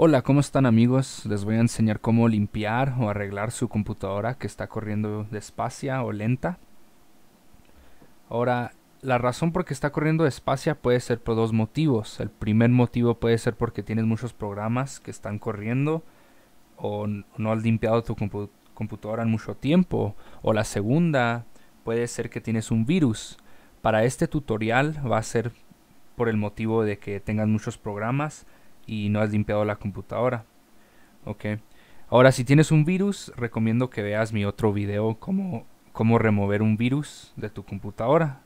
Hola, ¿cómo están amigos? Les voy a enseñar cómo limpiar o arreglar su computadora que está corriendo despacia o lenta. Ahora, la razón por qué está corriendo despacio puede ser por dos motivos. El primer motivo puede ser porque tienes muchos programas que están corriendo o no has limpiado tu computadora en mucho tiempo. O la segunda puede ser que tienes un virus. Para este tutorial va a ser por el motivo de que tengas muchos programas y no has limpiado la computadora. Ok. Ahora, si tienes un virus, recomiendo que veas mi otro video, cómo, cómo remover un virus de tu computadora.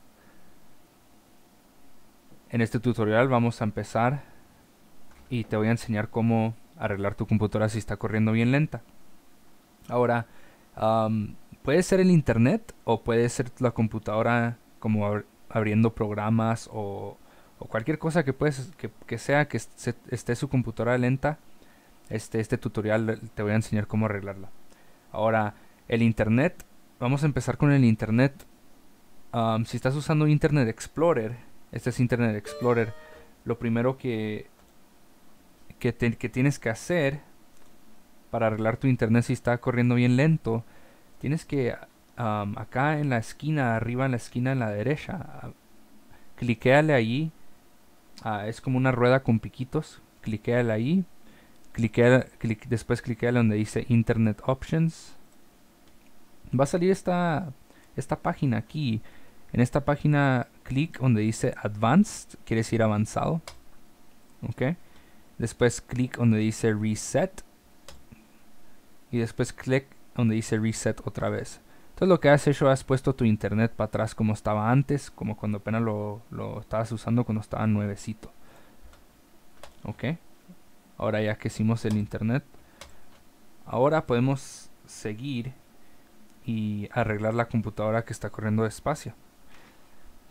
En este tutorial vamos a empezar y te voy a enseñar cómo arreglar tu computadora si está corriendo bien lenta. Ahora, puede ser el internet o puede ser la computadora como abriendo programas o o cualquier cosa que, puedes, que, sea que esté su computadora lenta, este, este tutorial eh, te voy a enseñar cómo arreglarla. Ahora, el Internet, vamos a empezar con el Internet. si estás usando Internet Explorer, este es Internet Explorer, lo primero que, que, tienes que hacer para arreglar tu Internet si está corriendo bien lento, tienes que acá en la esquina, arriba en la esquina en la derecha, cliqueale allí Ah, es como una rueda con piquitos. el ahí. Cliquea, clic, después cliqueala donde dice Internet Options. Va a salir esta, esta página aquí. En esta página clic donde dice Advanced, quiere decir avanzado. Ok. Después clic donde dice Reset. Y después clic donde dice Reset otra vez. Entonces lo que has hecho, has puesto tu internet para atrás como estaba antes, como cuando apenas lo, lo estabas usando cuando estaba nuevecito. Ok. Ahora ya que hicimos el internet, ahora podemos seguir y arreglar la computadora que está corriendo despacio.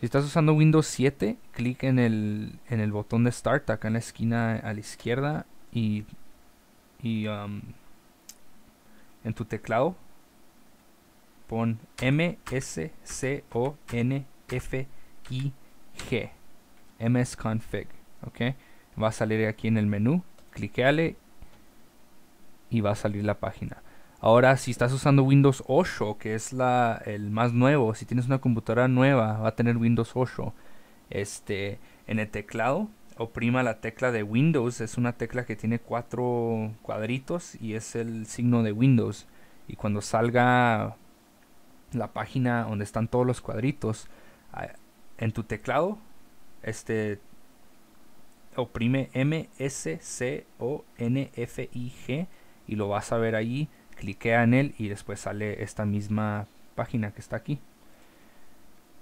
Si estás usando Windows 7, clic en el, botón de Start acá en la esquina a la izquierda y, um, en tu teclado pon msconfig, msconfig, ok, va a salir aquí en el menú, cliqueale y va a salir la página. Ahora, si estás usando Windows 8, que es la, el más nuevo, si tienes una computadora nueva, va a tener Windows 8. Este, en el teclado, oprima la tecla de Windows. Es una tecla que tiene cuatro cuadritos y es el signo de Windows. Y cuando salga la página donde están todos los cuadritos en tu teclado este oprime M C O N F I G y lo vas a ver allí cliquea en él y después sale esta misma página que está aquí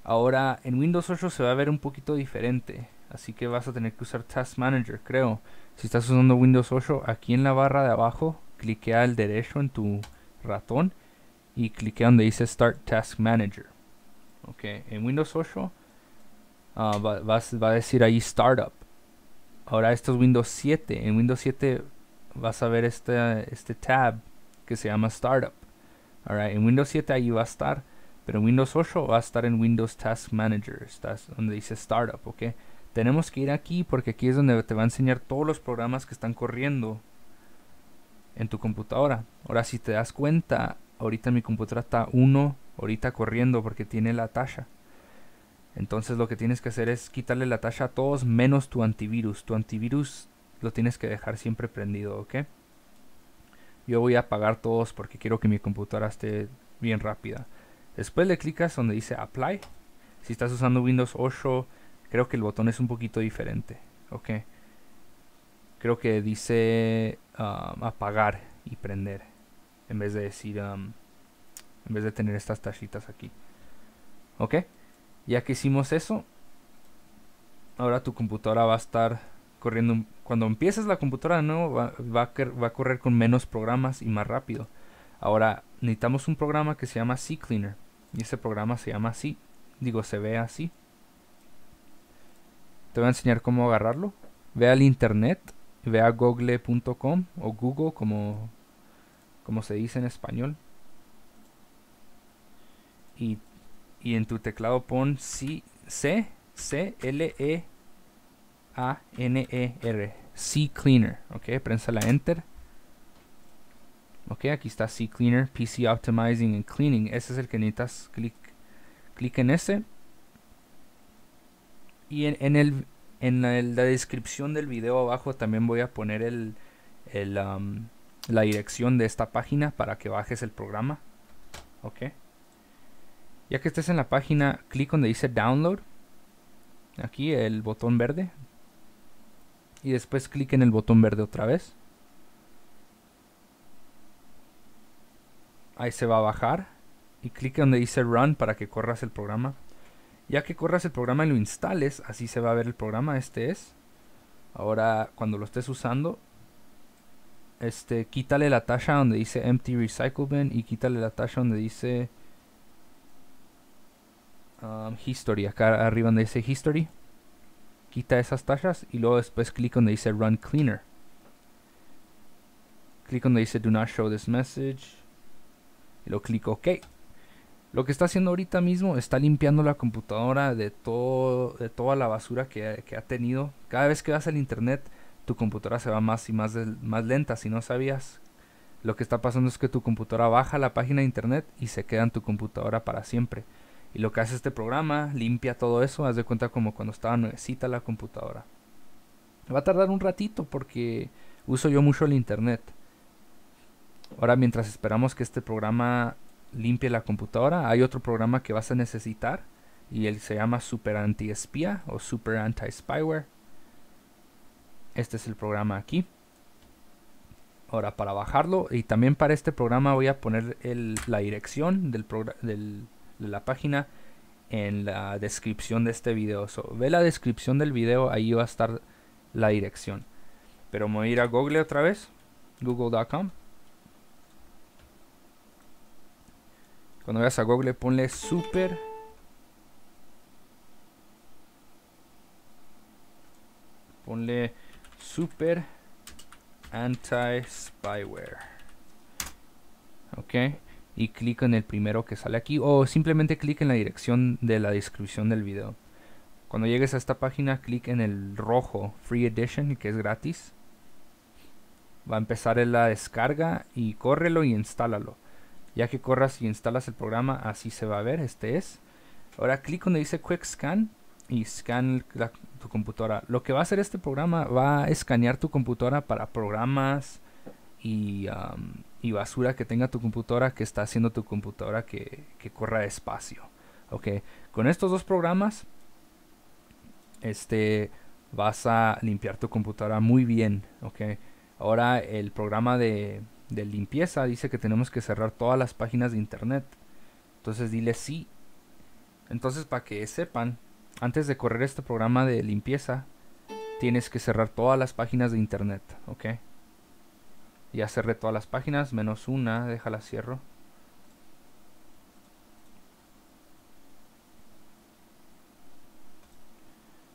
ahora en Windows 8 se va a ver un poquito diferente así que vas a tener que usar Task Manager creo si estás usando Windows 8 aquí en la barra de abajo cliquea al derecho en tu ratón y clique donde dice Start Task Manager. Ok, en Windows 8 ah, va, a decir ahí Startup. Ahora esto es Windows 7. En Windows 7 vas a ver este, este tab que se llama Startup. Right. En Windows 7 ahí va a estar, pero en Windows 8 va a estar en Windows Task Manager, estás donde dice Startup, ¿ok? Tenemos que ir aquí porque aquí es donde te va a enseñar todos los programas que están corriendo en tu computadora. Ahora, si te das cuenta, ahorita mi computadora está 1, ahorita corriendo porque tiene la tasa. Entonces lo que tienes que hacer es quitarle la tasa a todos menos tu antivirus. Tu antivirus lo tienes que dejar siempre prendido, ¿ok? Yo voy a apagar todos porque quiero que mi computadora esté bien rápida. Después le clicas donde dice Apply. Si estás usando Windows 8, creo que el botón es un poquito diferente, ¿ok? Creo que dice ah, apagar y prender en vez de decir, en vez de tener estas tachitas aquí. ¿Ok? Ya que hicimos eso, ahora tu computadora va a estar corriendo, cuando empieces la computadora ¿no? va, a, correr con menos programas y más rápido. Ahora, necesitamos un programa que se llama CCleaner. Y ese programa se llama así. Digo, se ve así. Te voy a enseñar cómo agarrarlo. Ve al internet, ve a google.com o Google como como se dice en español. Y, en tu teclado pon C, C, C, L, E, A, N, E, R. C Cleaner. Ok, prensa la Enter. Ok, aquí está C Cleaner, PC Optimizing and Cleaning. Ese es el que necesitas. Clic, clic en ese. Y en, el, en la, descripción del video abajo también voy a poner el, el um, la dirección de esta página para que bajes el programa. Ok. Ya que estés en la página, clic donde dice download. Aquí el botón verde. Y después clic en el botón verde otra vez. Ahí se va a bajar. Y clic donde dice run para que corras el programa. Ya que corras el programa y lo instales, así se va a ver el programa. Este es. Ahora, cuando lo estés usando, este, quítale la tasa donde dice empty recycle bin y quítale la tasa donde dice um, history, acá arriba donde dice history. Quita esas tasas y luego después clic donde dice run cleaner. Clic donde dice do not show this message. Y lo clic OK. Lo que está haciendo ahorita mismo está limpiando la computadora de, todo, de toda la basura que ha tenido. Cada vez que vas al internet tu computadora se va más y más, más lenta. Si no sabías, lo que está pasando es que tu computadora baja la página de internet y se queda en tu computadora para siempre. Y lo que hace este programa, limpia todo eso, haz de cuenta como cuando estaba nuevecita la computadora. Va a tardar un ratito porque uso yo mucho el internet. Ahora mientras esperamos que este programa limpie la computadora, hay otro programa que vas a necesitar y él se llama Super Anti Espía o Super Anti Spyware este es el programa aquí. Ahora para bajarlo y también para este programa voy a poner la dirección de la página en la descripción de este video. ve la descripción del video, ahí va a estar la dirección. Pero me voy a ir a Google otra vez, google.com. Cuando vayas a Google ponle super ponle Super Anti-Spyware. Ok. Y clic en el primero que sale aquí. O simplemente clic en la dirección de la descripción del video. Cuando llegues a esta página, clic en el rojo Free Edition, que es gratis. Va a empezar la descarga y córrelo y instálalo. Ya que corras y instalas el programa, así se va a ver. Este es. Ahora clic donde dice Quick Scan y scan tu computadora. Lo que va a hacer este programa va a escanear tu computadora para programas y, um, basura que tenga tu computadora que está haciendo tu computadora que, corra despacio. ok Con estos dos programas este, vas a limpiar tu computadora muy bien. ok Ahora el programa de, de limpieza dice que tenemos que cerrar todas las páginas de internet. Entonces dile sí. Entonces para que sepan antes de correr este programa de limpieza, tienes que cerrar todas las páginas de internet, ¿ok? Ya cerré todas las páginas, menos una, déjala cierro.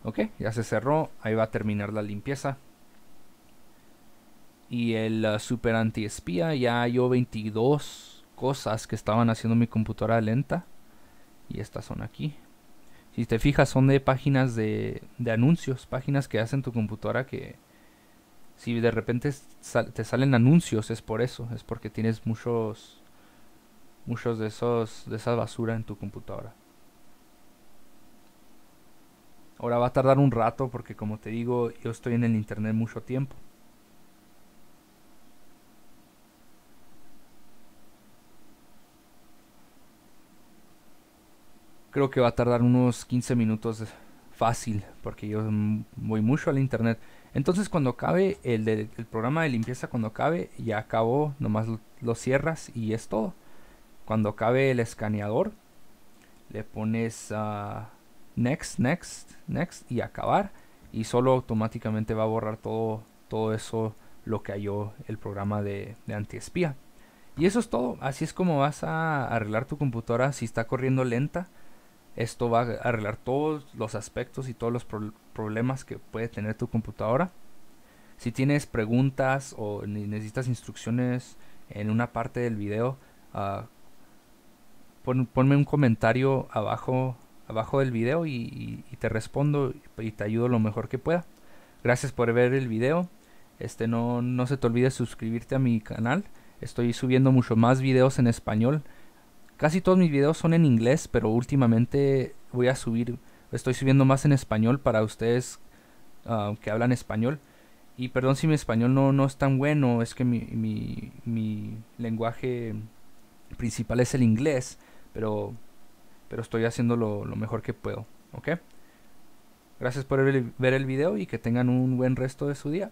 Ok, ya se cerró, ahí va a terminar la limpieza. Y el uh, super anti-espía ya halló 22 cosas que estaban haciendo mi computadora lenta. Y estas son aquí si te fijas, son de páginas de, anuncios, páginas que hacen tu computadora que si de repente te salen anuncios es por eso, es porque tienes muchos muchos de esos de esa basura en tu computadora. Ahora va a tardar un rato porque como te digo, yo estoy en el internet mucho tiempo. Creo que va a tardar unos 15 minutos fácil, porque yo voy mucho al internet. Entonces cuando acabe el, programa de limpieza, cuando acabe, ya acabó, nomás lo, cierras y es todo. Cuando acabe el escaneador, le pones ah, next, next, next y acabar. Y solo automáticamente va a borrar todo, todo eso, lo que halló el programa de, de antiespía. Y eso es todo. Así es como vas a arreglar tu computadora si está corriendo lenta esto va a arreglar todos los aspectos y todos los problemas que puede tener tu computadora. Si tienes preguntas o necesitas instrucciones en una parte del video, ah, ponme un comentario abajo, abajo del video y, te respondo y te ayudo lo mejor que pueda. Gracias por ver el video. Este, no, no se te olvide suscribirte a mi canal. Estoy subiendo mucho más videos en español Casi todos mis videos son en inglés, pero últimamente voy a subir, estoy subiendo más en español para ustedes ah, que hablan español. Y perdón si mi español no, no es tan bueno, es que mi, mi, lenguaje principal es el inglés, pero, pero estoy haciendo lo, lo mejor que puedo, ¿ok? Gracias por ver el video y que tengan un buen resto de su día.